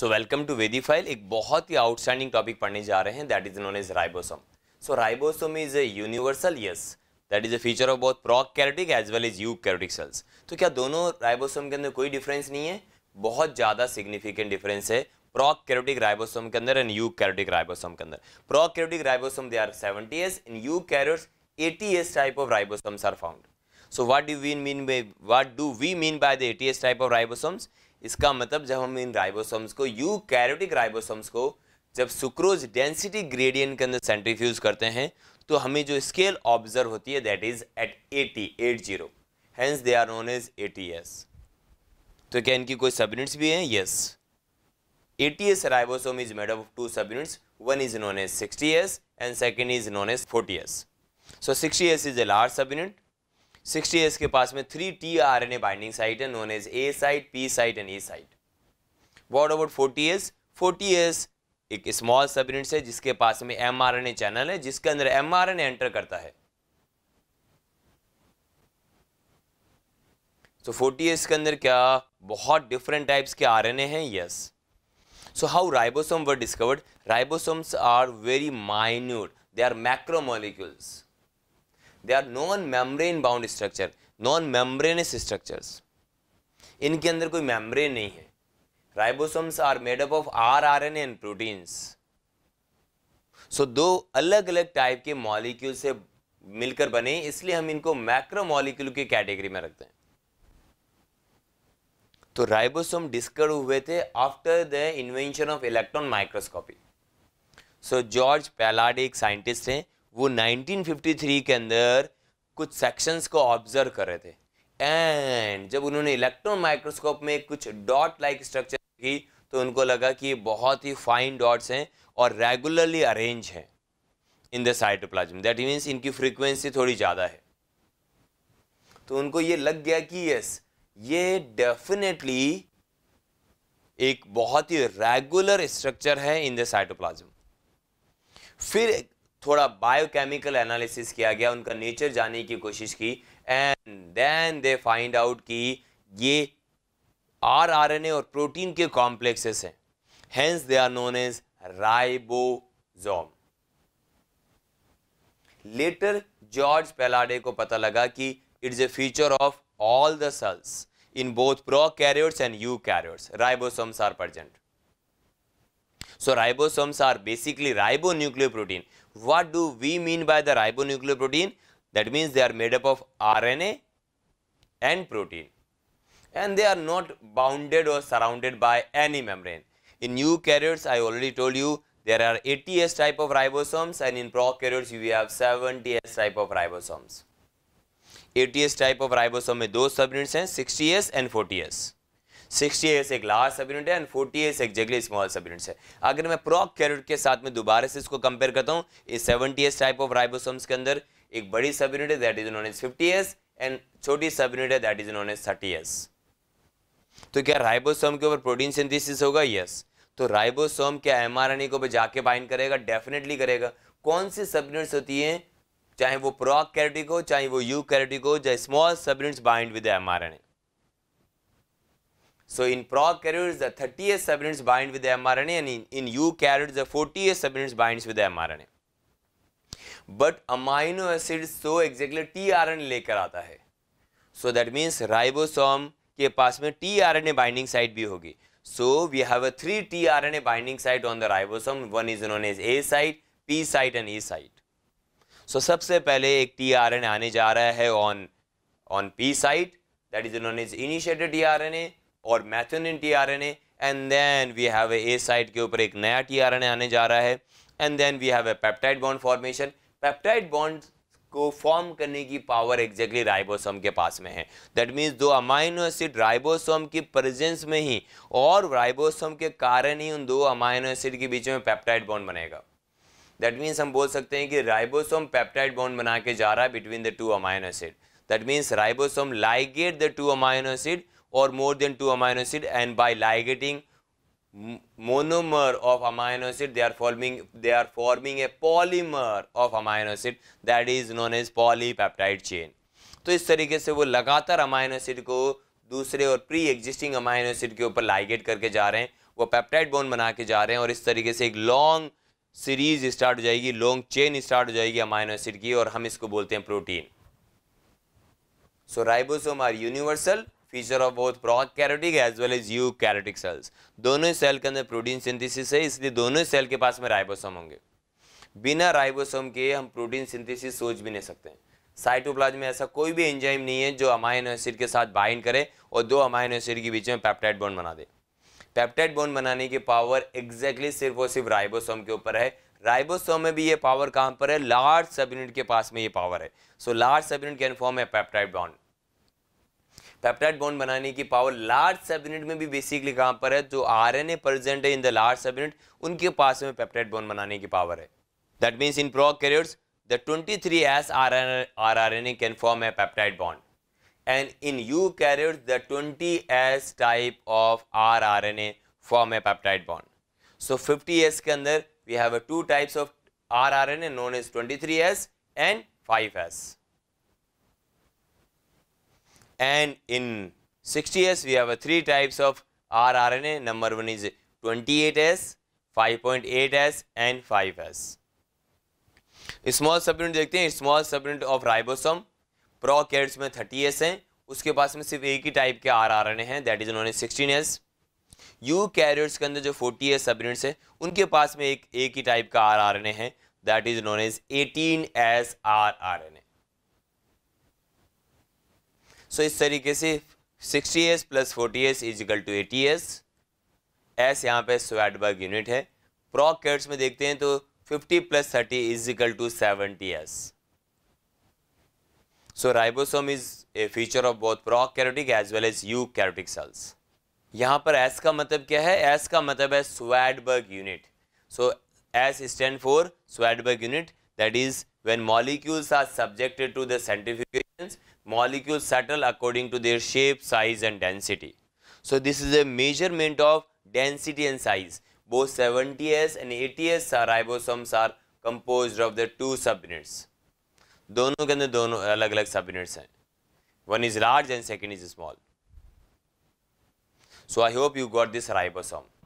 So welcome to वेदी फाइल एक बहुत ही आउटस्टैंडिंग टॉपिक पढ़ने जा रहे हैं that is known as ribosome so ribosome is a universal yes that is a feature of prokaryotic as well is eukaryotic cells तो क्या दोनों राइबोसोम के अंदर कोई डिफरेंस नहीं है बहुत ज़्यादा सिग्निफिकेंट डिफरेंस है प्रॉक कैरेटिक राइबोसोम के अंदर एंड यू कैरेटिक राइबोसोम के अंदर कैरेटिक ribosome they are seventy in eukaryotes eighty S type of ribosomes are found so what do we mean by what do we mean by the eighty S type of ribosomes इसका मतलब जब हम इन ribosomes को eukaryotic ribosomes को जब sucrose density gradient के अंदर सेंट्रीफ्यूज करते हैं तो हमें जो स्केल ऑब्जर्व होती है that is eight eighty eight zero hence they are known as eighty S तो क्या इनकी कोई सबयूनिट्स भी हैं yes is made of two up one is known as sixty known and second is known as forty as so So 60S is a large subunit 60S के पास में three T R N A binding site है known as A site P site and A site what about forty S forty S एक small subunits है जिसके पास में M R N A channel है जिसके अंदर M R N A enter करता है सो फोर्टी एस के अंदर क्या बहुत डिफरेंट टाइप्स के आर एन ए हैं yes so how ribosome were discovered ribosomes are very minute they are macromolecules they are non membrane bound structure non membranous structures इनके अंदर कोई मेम्ब्रेन नहीं है ribosomes are made up of R R N and proteins so दो अलग अलग type के molecule से मिलकर बने इसलिए हम इनको मैक्रो मॉलिक्यूल की कैटेगरी में रखते हैं तो राइबोसोम डिस्कवर हुए थे after the invention of electron microscopy so George Palade एक साइंटिस्ट हैं वो 1953 के अंदर कुछ सेक्शंस को ऑब्जर्व कर रहे थे एंड जब उन्होंने इलेक्ट्रॉन माइक्रोस्कोप में कुछ डॉट लाइक स्ट्रक्चर की तो उनको लगा कि ये बहुत ही फाइन डॉट्स हैं और रेगुलरली अरेंज हैं in the cytoplasm that means इनकी फ्रीक्वेंसी थोड़ी ज़्यादा है तो उनको ये लग गया कि यस ये डेफिनेटली एक बहुत ही रेगुलर स्ट्रक्चर है इन द साइटोप्लाज्म फिर थोड़ा बायोकेमिकल एनालिसिस किया गया उनका नेचर जानने की कोशिश की and then they find out कि ये आर आर एन ए और प्रोटीन के कॉम्प्लेक्सेस हैं hence they are known as ribosome later George Palade को पता लगा कि it's a feature of all the cells in both prokaryotes and eukaryotes ribosomes are present So ribosomes are basically ribonucleoprotein. What do we mean by the ribonucleoprotein? That means they are made up of RNA and protein. And they are not bounded or surrounded by any membrane. In eukaryotes, I already told you, there are 80S type of ribosomes and in prokaryotes, you have 70S type of ribosomes. 80S type of ribosome में दो subunits, 60S eh, and 40S sixty S एक large subunit है and forty S एक जगली small subunit है अगर मैं प्रॉक carat के साथ में दोबारा से इसको कंपेयर करता हूँ इस seventy S type of ribosomes के अंदर एक बड़ी सब यूनिट है that is known as fifty S and छोटी सब यूनिट है that is known as thirty S तो क्या राइबोसोम के ऊपर प्रोटीन सिंथेसिस होगा यस तो राइबोसोम क्या एम आर एन ए को भी जाके बाइंड करेगा डेफिनेटली करेगा कौन सी सब यूनिट्स होती हैं चाहे वो प्रॉक कैरेटिक हो चाहे वो यू कैरेटिक हो चाहे small subunits bind with M R N A So in prokaryotes, the 30th subunits bind with the mRNA and in, in eukaryotes, the 40th subunits binds with the mRNA. But amino acid so exactly tRNA लेकर आता है So that means ribosome के पास में tRNA binding site भी होगी So we have a three tRNA binding site on the ribosome. One is known as A site, P site and E site. So सबसे पहले एक tRNA आने जा रहा है on on P site that is known as initiated tRNA और methionine tRNA and then we have A site के ऊपर एक नया टीआरएनए आने जा रहा है and then we have a peptide bond formation peptide bond को फॉर्म करने की पावर एग्जैक्टली राइबोसोम के पास में है दैट मीन्स दो अमाइनो एसिड राइबोसोम की प्रेजेंस में ही और राइबोसोम के कारण ही उन दो अमाइनो एसिड के बीच में पैप्टाइड बॉन्ड बनेगा दैट मीन्स हम बोल सकते हैं कि राइबोसोम पैप्टाइड बॉन्ड बना के जा रहा है between the two amino acid that means ribosome ligate the two amino acid or more than two amino acid and by ligating monomer of amino acid they are forming they are forming a polymer of amino acid that is known as polypeptide chain तो इस तरीके से वो लगातार amino acid को दूसरे और pre existing amino acid के ऊपर लाइगेट करके जा रहे हैं वो पेप्टाइड बोन बना के जा रहे हैं और इस तरीके से एक लॉन्ग सीरीज स्टार्ट हो जाएगी लॉन्ग चेन स्टार्ट हो जाएगी अमाइनो एसिड की और हम इसको बोलते हैं protein so ribosome are universal feature of both prokaryotic as well as eukaryotic cells दोनों ही सेल के अंदर प्रोटीन सिंथेसिस है इसलिए दोनों ही सेल के पास में राइबोसोम होंगे बिना राइबोसोम के हम प्रोटीन सिंथेसिस सोच भी नहीं सकते साइटोप्लाज में ऐसा कोई भी एंजाइम नहीं है जो अमाइनो एसिड के साथ बाइंड करे और दो अमाइनो एसिड के बीच में पैप्टाइड बॉन्ड बना दे पैप्टाइड बॉन्ड बनाने की पावर एग्जैक्टली सिर्फ और सिर्फ राइबोसोम के ऊपर है राइबोसोम में भी ये पावर कहाँ पर है लार्ज सब यूनिट के पास में ये पावर है so large subunit can form a peptide bond peptide bond बनाने की पावर लार्ज सब यूनिट में भी बेसिकली कहाँ पर है जो आर एन ए प्रेजेंट है in the large subunit उनके पास में पेप्टाइड बॉन्ड बनाने की पावर है that means in prokaryotes the twenty three S R N R R N A can form a peptide bond S type of R 20s N A form a a bond so fifty 50s के अंदर R R N A known as twenty three S 23s five 5s. And in 60s, we have three types of rRNA. Number one is 28S, 5.8S and 5S. Small subunit देखते हैं small सब unit of ribosome prokaryotes में 30s हैं उसके पास में सिर्फ एक ही टाइप के आर आर एन ए हैं दैट इज उन्होंने 16s यू कैरियर्स के अंदर जो 40s सब यूनिट्स हैं उनके पास में एक एक ही टाइप का आर आर एन ए है that is known as eighteen S R R N A so इस तरीके से 60 S plus forty S is equal to eighty S S यहाँ पे स्वेडबर्ग यूनिट है प्रॉक कैट्स में देखते हैं तो 50 plus thirty is equal to seventy S so ribosome is a feature of both prokaryotic as well as eukaryotic cells यहाँ पर S का मतलब क्या है एस का मतलब है Svedberg unit so S stand for Svedberg unit That is, when molecules are subjected to the centrifugations, molecules settle according to their shape, size and density. So, this is a measurement of density and size. Both 70S and 80S ribosomes are composed of the two subunits. दोनों के अंदर दोनों अलग अलग subunits हैं One is large and second is small. So I hope you got this ribosome.